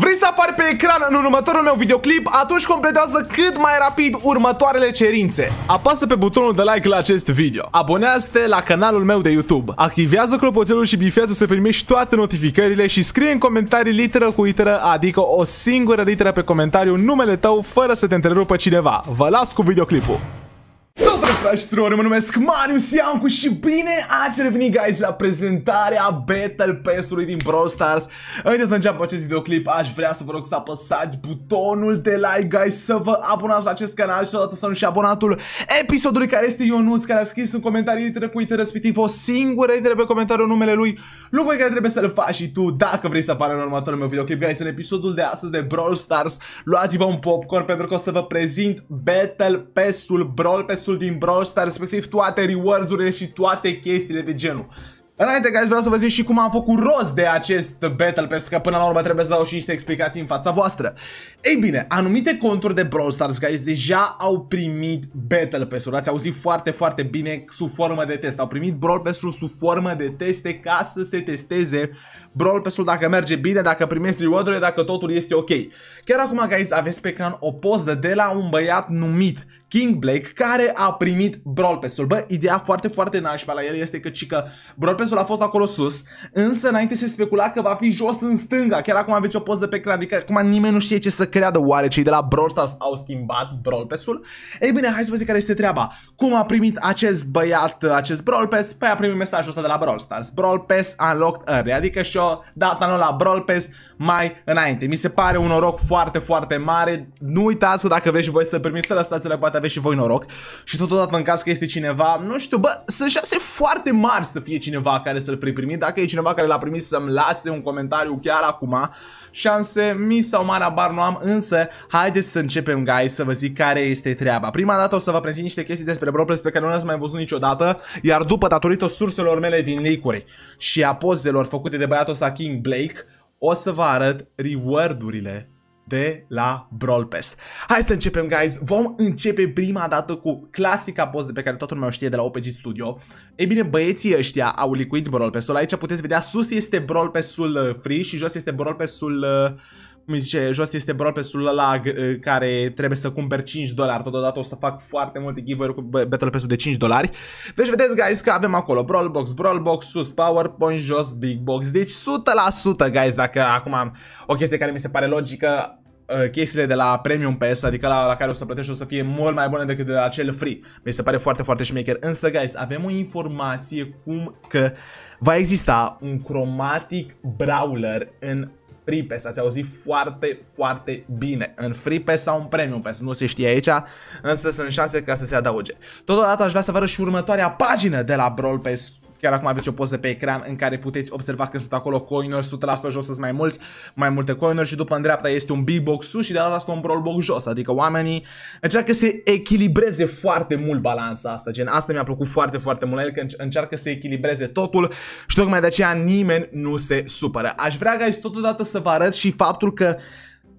Vrei să apari pe ecran în următorul meu videoclip? Atunci completează cât mai rapid următoarele cerințe. Apasă pe butonul de like la acest video. Abonează-te la canalul meu de YouTube. Activează clopoțelul și bifează să primești toate notificările și scrie în comentarii literă cu literă, adică o singură literă pe comentariu numele tău fără să te întrerupă cineva. Vă las cu videoclipul. Salutare frate și surori, mă numesc Marius Iancu și bine ați revenit, guys, la prezentarea Battle Pass-ului din Brawl Stars. Înainte să înceapă acest videoclip, aș vrea să vă rog să apăsați butonul de like, guys, să vă abonați la acest canal și odată să nu și abonatul episodului care este Ionuț, care a scris în comentarii litere cu litere, respectiv o singură litere pe comentariu numele lui, lucru care trebuie să-l faci și tu dacă vrei să apară în următorul meu videoclip, guys, în episodul de astăzi de Brawl Stars. Luați-vă un popcorn pentru că o să vă prezint Battle Pass-ul, Brawl Pass-ul din din Brawl Stars, respectiv toate rewards-urile și toate chestiile de genul. Înainte, guys, vreau să vă zic și cum am făcut rost de acest battle, pentru că până la urmă trebuie să dau și niște explicații în fața voastră. Ei bine, anumite conturi de Brawl Stars, guys, deja au primit battle pe -uri. Ați auzit foarte, foarte bine sub formă de test. Au primit Brawl ul sub formă de teste ca să se testeze Brawl ul dacă merge bine, dacă primești reward dacă totul este ok. Chiar acum, guys, aveți pe ecran o poză de la un băiat numit King Blake, care a primit Brawl Pass-ul. Bă, ideea foarte, foarte nașpa la el este că, că Brawl Pass-ul a fost acolo sus, însă înainte se specula că va fi jos în stânga. Chiar acum aveți o poză pe ecran, adică acum nimeni nu știe ce să creadă oare cei de la Brawl Stars au schimbat Brawl Pass-ul. Ei bine, hai să vă zic care este treaba. Cum a primit acest băiat acest Brawl Pass? Păi a primit mesajul ăsta de la Brawl Stars. Brawl Pass Unlocked Early, adică și-o data anul la Brawl Pass mai înainte. Mi se pare un noroc foarte, foarte mare. Nu uitați că dacă vreți și voi să primiți să lăsați-le poate aveți și voi noroc și totodată caz că este cineva, nu știu, bă, sunt șase foarte mari să fie cineva care să-l primi, dacă e cineva care l-a primit să-mi lase un comentariu chiar acum, șanse mi sau mari abar nu am, însă haideți să începem, guys, să vă zic care este treaba. Prima dată o să vă prezint niște chestii despre Broples pe care nu le-ați mai văzut niciodată, iar după, datorită surselor mele din leak și a pozelor făcute de băiatul ăsta King Blake, o să vă arăt reward-urile de la Brawl Pass. Hai să începem, guys! Vom începe prima dată cu clasica poză pe care toată lumea o știe de la OPG Studio. Ei bine, băieții ăștia au licuit Brawl Pass-ul. Aici puteți vedea, sus este Brawl Pass-ul uh, free și jos este Brawl Pass-ul... Uh, cum zice, jos este Brawl Pass-ul ăla uh, care trebuie să cumperi 5 dolari. Totodată o să fac foarte multe giveaway-uri cu Battle Pass-ul de 5 dolari. Deci vedeți, guys, că avem acolo Brawl Box, Brawl Box, sus PowerPoint, jos Big Box. Deci 100%, guys, dacă acum am o chestie care mi se pare logică, Uh, chestiile de la Premium PS, adică la, la care o să plătești, o să fie mult mai bune decât de la cel free. Mi se pare foarte, foarte șmecher. Însă, guys, avem o informație cum că va exista un chromatic brawler în Free Pass. Ați auzit foarte, foarte bine. În Free Pass sau în Premium Pass, nu se știe aici, însă sunt șanse ca să se adauge. Totodată aș vrea să vă arăt și următoarea pagină de la Brawl Pass Chiar acum aveți o poză pe ecran în care puteți observa când sunt acolo coinuri, 100% jos sunt mai mulți, mai multe coinuri și după în dreapta este un big box sus și de data asta un brawl box jos. Adică oamenii încearcă să echilibreze foarte mult balanța asta. Gen, asta mi-a plăcut foarte, foarte mult la el, că încearcă să echilibreze totul și tocmai de aceea nimeni nu se supără. Aș vrea, guys, totodată să vă arăt și faptul că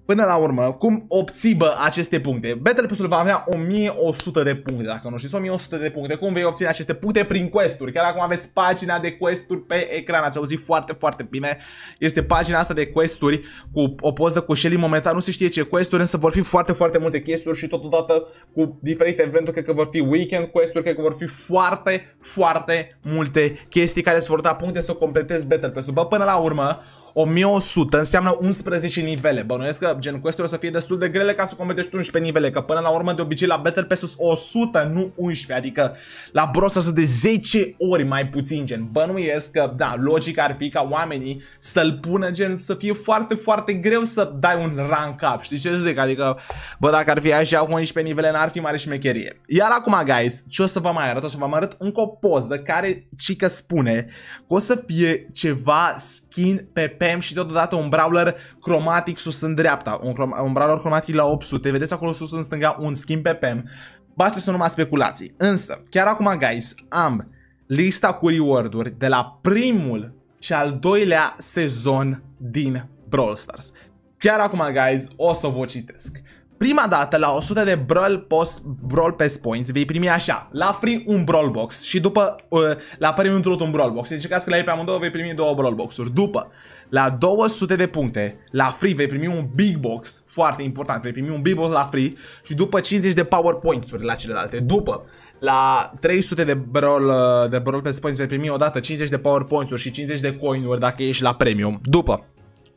Până la urmă, cum obții bă, aceste puncte? Battle Pass-ul va avea 1100 de puncte, dacă nu știți, 1100 de puncte. Cum vei obține aceste puncte? Prin quest-uri. Chiar acum aveți pagina de quest-uri pe ecran, ați auzit foarte, foarte bine. Este pagina asta de quest-uri cu o poză cu Shelly momentan, nu se știe ce quest-uri, însă vor fi foarte, foarte multe chesturi și totodată cu diferite eventuri, cred că vor fi weekend quest-uri, cred că vor fi foarte, foarte multe chestii care îți vor da puncte să completezi Battle Pass-ul. Bă, până la urmă, 1100 înseamnă 11 nivele. Bănuiesc că gen quest o să fie destul de grele ca să completești 11 nivele, că până la urmă de obicei la Battle Pass sunt 100, nu 11, adică la Brosa sunt de 10 ori mai puțin, gen. Bănuiesc că, da, logic ar fi ca oamenii să-l pună, gen, să fie foarte, foarte greu să dai un rank up, știi ce zic? Adică, bă, dacă ar fi așa cu 11 nivele, n-ar fi mare șmecherie. Iar acum, guys, ce o să vă mai arăt? O să vă mai arăt încă o poză care, cică spune că o să fie ceva skin pe PM și deodată un brawler cromatic sus în dreapta, un, crom- un brawler cromatic la 800, vedeți acolo sus în stânga un schimb pe PM. Bastea sunt numai speculații. Însă, chiar acum, guys, am lista cu reward-uri de la primul și al doilea sezon din Brawl Stars. Chiar acum, guys, o să vă citesc. Prima dată, la 100 de Brawl, post, brawl Pass Points, vei primi așa, la free un Brawl Box și după, uh, la primul într un Brawl Box. Deci, ca să le ai pe amândouă, vei primi două Brawl Box-uri. După, la 200 de puncte, la free vei primi un big box, foarte important, vei primi un big box la free și după 50 de points uri la celelalte. După, la 300 de brawl, uh, de brawl pe points vei primi odată 50 de points uri și 50 de coin-uri dacă ești la premium. După,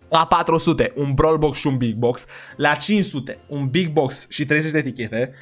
la 400, un brawl box și un big box, la 500, un big box și 30 de etichete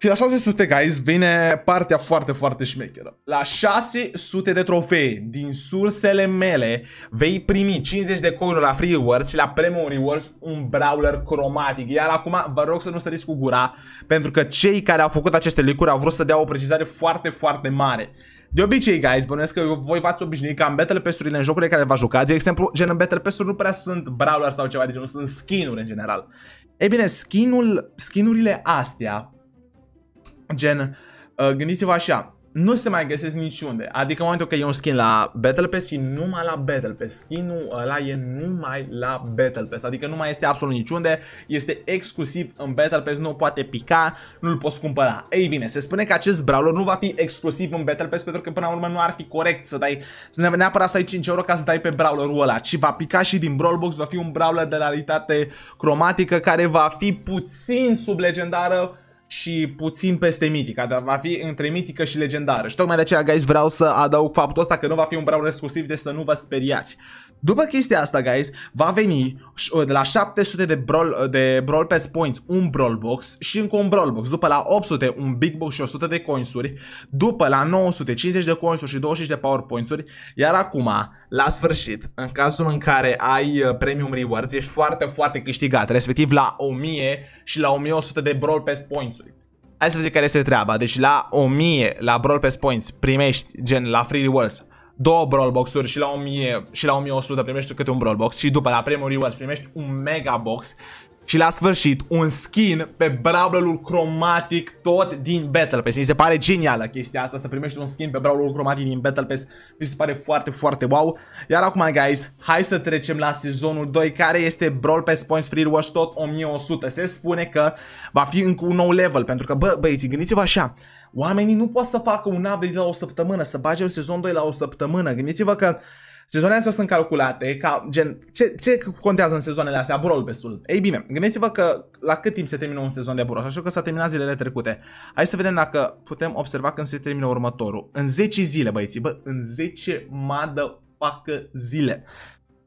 și la 600, guys, vine partea foarte, foarte șmecheră. La 600 de trofee din sursele mele vei primi 50 de coinuri la Free Rewards și la Premium Rewards un brawler cromatic. Iar acum vă rog să nu săriți cu gura, pentru că cei care au făcut aceste licuri au vrut să dea o precizare foarte, foarte mare. De obicei, guys, bănuiesc că voi v-ați obișnuit ca în Battle pass în jocurile care v a jucat, de exemplu, gen în Battle pass nu prea sunt brawler sau ceva de genul, sunt skin-uri în general. Ei bine, skinul, skinurile skin-urile astea Gen, uh, gândiți-vă așa, nu se mai găsesc niciunde. Adică în momentul că e un skin la Battle Pass și numai la Battle Pass. Skinul ăla e numai la Battle Pass. Adică nu mai este absolut niciunde. Este exclusiv în Battle Pass, nu poate pica, nu-l poți cumpăra. Ei bine, se spune că acest brawler nu va fi exclusiv în Battle Pass pentru că până la urmă nu ar fi corect să dai să neapărat să ai 5 euro ca să dai pe brawlerul ăla, ci va pica și din Brawlbox, va fi un brawler de realitate cromatică care va fi puțin sub legendară și puțin peste mitică, dar va fi între mitică și legendară. Și tocmai de aceea, guys, vreau să adaug faptul ăsta că nu va fi un brawler exclusiv, de să nu vă speriați. După chestia asta, guys, va veni uh, de la 700 de brawl, uh, de brawl pass points un brawl box și încă un brawl box. După la 800 un big box și 100 de coinsuri. După la 950 de coinsuri și 25 de power points-uri. Iar acum, la sfârșit, în cazul în care ai uh, premium rewards, ești foarte, foarte câștigat. Respectiv la 1000 și la 1100 de brawl pass points-uri. Hai să vă zic care este treaba. Deci la 1000 la brawl pass points primești gen la free rewards două brawl boxuri și la 1000 și la 1100 primești câte un brawl box și după la primul rewards primești un mega box și la sfârșit un skin pe brawlerul cromatic tot din Battle Pass. Mi se pare genială chestia asta să primești un skin pe brawlerul cromatic din Battle Pass. Mi se pare foarte, foarte wow. Iar acum, guys, hai să trecem la sezonul 2 care este Brawl Pass Points Free Rush tot 1100. Se spune că va fi încă un nou level pentru că, bă, băieți, gândiți-vă așa. Oamenii nu pot să facă un update la o săptămână, să bage un sezon 2 la o săptămână. Gândiți-vă că Sezoanele astea sunt calculate ca gen, ce, ce contează în sezoanele astea? Brawl pestul. Ei bine, gândiți-vă că la cât timp se termină un sezon de Brawl, așa că s-a terminat zilele trecute. Hai să vedem dacă putem observa când se termină următorul. În 10 zile, băieți, bă, în 10 madă facă zile.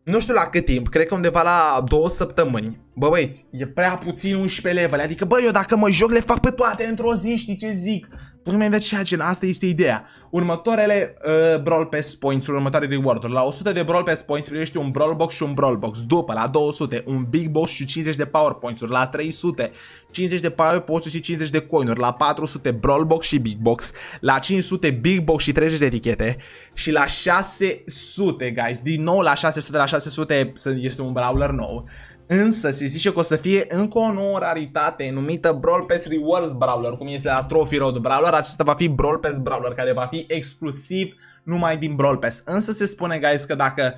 Nu știu la cât timp, cred că undeva la două săptămâni. Bă băieți, e prea puțin 11 level, adică bă, eu dacă mă joc le fac pe toate într-o zi, știi ce zic? Tocmai de ceea ce asta este ideea. Următoarele uh, Brawl Pass points următoare reward-uri. La 100 de Brawl Pass points primești un Brawl Box și un Brawl Box. După, la 200, un Big Box și 50 de Power Points-uri. La 300, 50 de Power Points și 50 de coinuri. La 400, Brawl Box și Big Box. La 500, Big Box și 30 de etichete. Și la 600, guys, din nou la 600, la 600 este un Brawler nou. Însă, se zice că o să fie încă o nouă raritate numită Brawl Pass Rewards Brawler, cum este la Trophy Road Brawler. Acesta va fi Brawl Pass Brawler, care va fi exclusiv numai din Brawl Pass. Însă se spune, guys, că dacă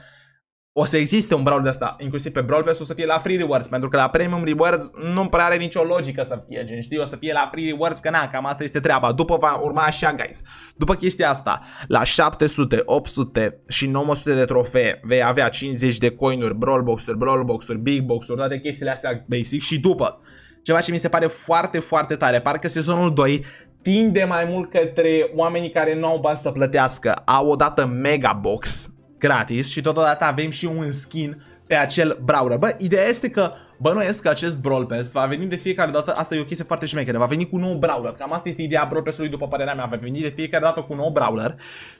o să existe un brawl de asta, inclusiv pe Brawl Pass o să fie la Free Rewards, pentru că la Premium Rewards nu prea are nicio logică să fie, gen, știi, o să fie la Free Rewards, că na, cam asta este treaba. După va urma așa, guys. După chestia asta, la 700, 800 și 900 de trofee vei avea 50 de coinuri, Brawl Box-uri, Brawl Box-uri, Big Box-uri, toate chestiile astea basic și după. Ceva ce mi se pare foarte, foarte tare. Parcă sezonul 2 tinde mai mult către oamenii care nu au bani să plătească. Au o dată Mega Box, gratis și totodată avem și un skin pe acel Brawler. Bă, ideea este că bănuiesc că acest Brawl Pass va veni de fiecare dată, asta e o chestie foarte șmecheră, va veni cu un nou Brawler. Cam asta este ideea Brawl Pass-ului după părerea mea, va veni de fiecare dată cu un nou Brawler.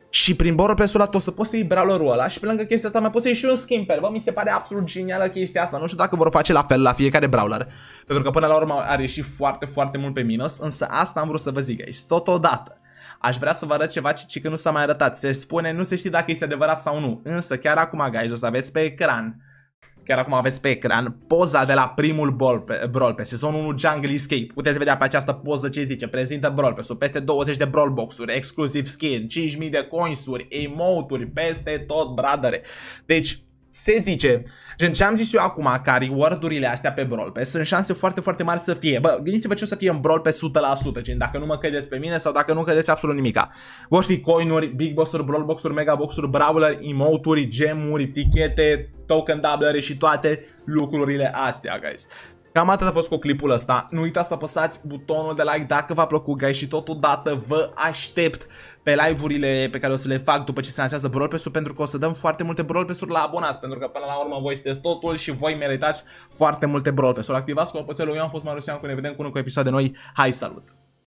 Și prin Brawl Pass-ul ăla o să poți să iei Brawlerul ăla și pe lângă chestia asta mai poți să iei și un skin pe Bă, mi se pare absolut genială chestia asta. Nu știu dacă vor face la fel la fiecare Brawler, pentru că până la urmă a ieșit foarte, foarte mult pe minus, însă asta am vrut să vă zic, guys, totodată Aș vrea să vă arăt ceva ce, ce că nu s-a mai arătat. Se spune, nu se știe dacă este adevărat sau nu. Însă chiar acum, guys, o să aveți pe ecran chiar acum aveți pe ecran, poza de la primul brawl pe, brawl pe sezonul 1 Jungle Escape. Puteți vedea pe această poză ce zice, prezintă brawl pe sub peste 20 de brawl boxuri, exclusiv skin, 5000 de coinsuri, emote-uri, peste tot, bradere. Deci, se zice, gen ce am zis eu acum, ca reward-urile astea pe Brawl Pass, sunt șanse foarte, foarte mari să fie. Bă, gândiți-vă ce o să fie în Brawl Pass 100%, gen dacă nu mă credeți pe mine sau dacă nu credeți absolut nimica. Vor fi coinuri, big boss-uri, Brawl Box-uri, mega box-uri, brawler, emote-uri, gemuri, tichete, token double și toate lucrurile astea, guys. Cam atât a fost cu clipul ăsta. Nu uitați să apăsați butonul de like dacă v-a plăcut, guys, și totodată vă aștept pe live-urile pe care o să le fac după ce se lansează Brawl pass pentru că o să dăm foarte multe Brawl pass la abonați, pentru că până la urmă voi sunteți totul și voi meritați foarte multe Brawl pass -uri. Activați apățelul, eu am fost Marusian, cu ne vedem cu un cu de noi. Hai, salut!